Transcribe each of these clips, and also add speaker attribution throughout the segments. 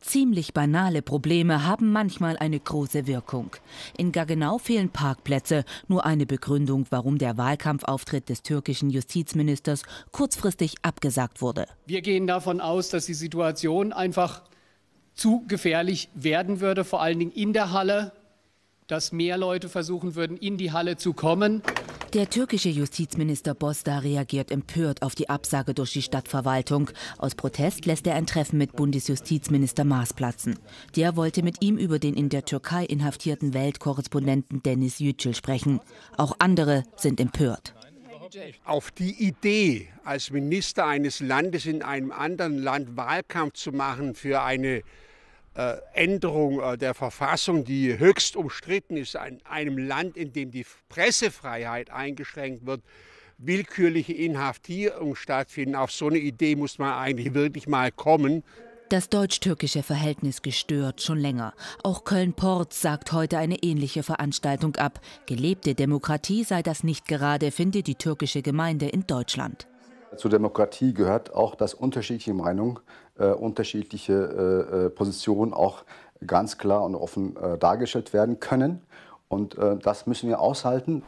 Speaker 1: Ziemlich banale Probleme haben manchmal eine große Wirkung. In Gaggenau fehlen Parkplätze, nur eine Begründung, warum der Wahlkampfauftritt des türkischen Justizministers kurzfristig abgesagt wurde.
Speaker 2: Wir gehen davon aus, dass die Situation einfach zu gefährlich werden würde, vor allen Dingen in der Halle dass mehr Leute versuchen würden, in die Halle zu kommen.
Speaker 1: Der türkische Justizminister Bosda reagiert empört auf die Absage durch die Stadtverwaltung. Aus Protest lässt er ein Treffen mit Bundesjustizminister Maas platzen. Der wollte mit ihm über den in der Türkei inhaftierten Weltkorrespondenten Dennis Yücel sprechen. Auch andere sind empört.
Speaker 3: Auf die Idee, als Minister eines Landes in einem anderen Land Wahlkampf zu machen für eine äh, Änderung äh, der Verfassung, die höchst umstritten ist, in einem Land, in dem die Pressefreiheit eingeschränkt wird, willkürliche Inhaftierungen stattfinden. Auf so eine Idee muss man eigentlich wirklich mal kommen.
Speaker 1: Das deutsch-türkische Verhältnis gestört schon länger. Auch Köln-Porz sagt heute eine ähnliche Veranstaltung ab. Gelebte Demokratie sei das nicht gerade, findet die türkische Gemeinde in Deutschland.
Speaker 4: Zur Demokratie gehört auch, dass unterschiedliche Meinungen, äh, unterschiedliche äh, äh, Positionen auch ganz klar und offen äh, dargestellt werden können. Und äh, das müssen wir aushalten.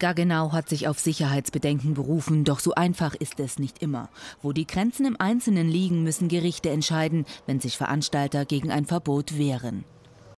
Speaker 1: Gaggenau hat sich auf Sicherheitsbedenken berufen, doch so einfach ist es nicht immer. Wo die Grenzen im Einzelnen liegen, müssen Gerichte entscheiden, wenn sich Veranstalter gegen ein Verbot wehren.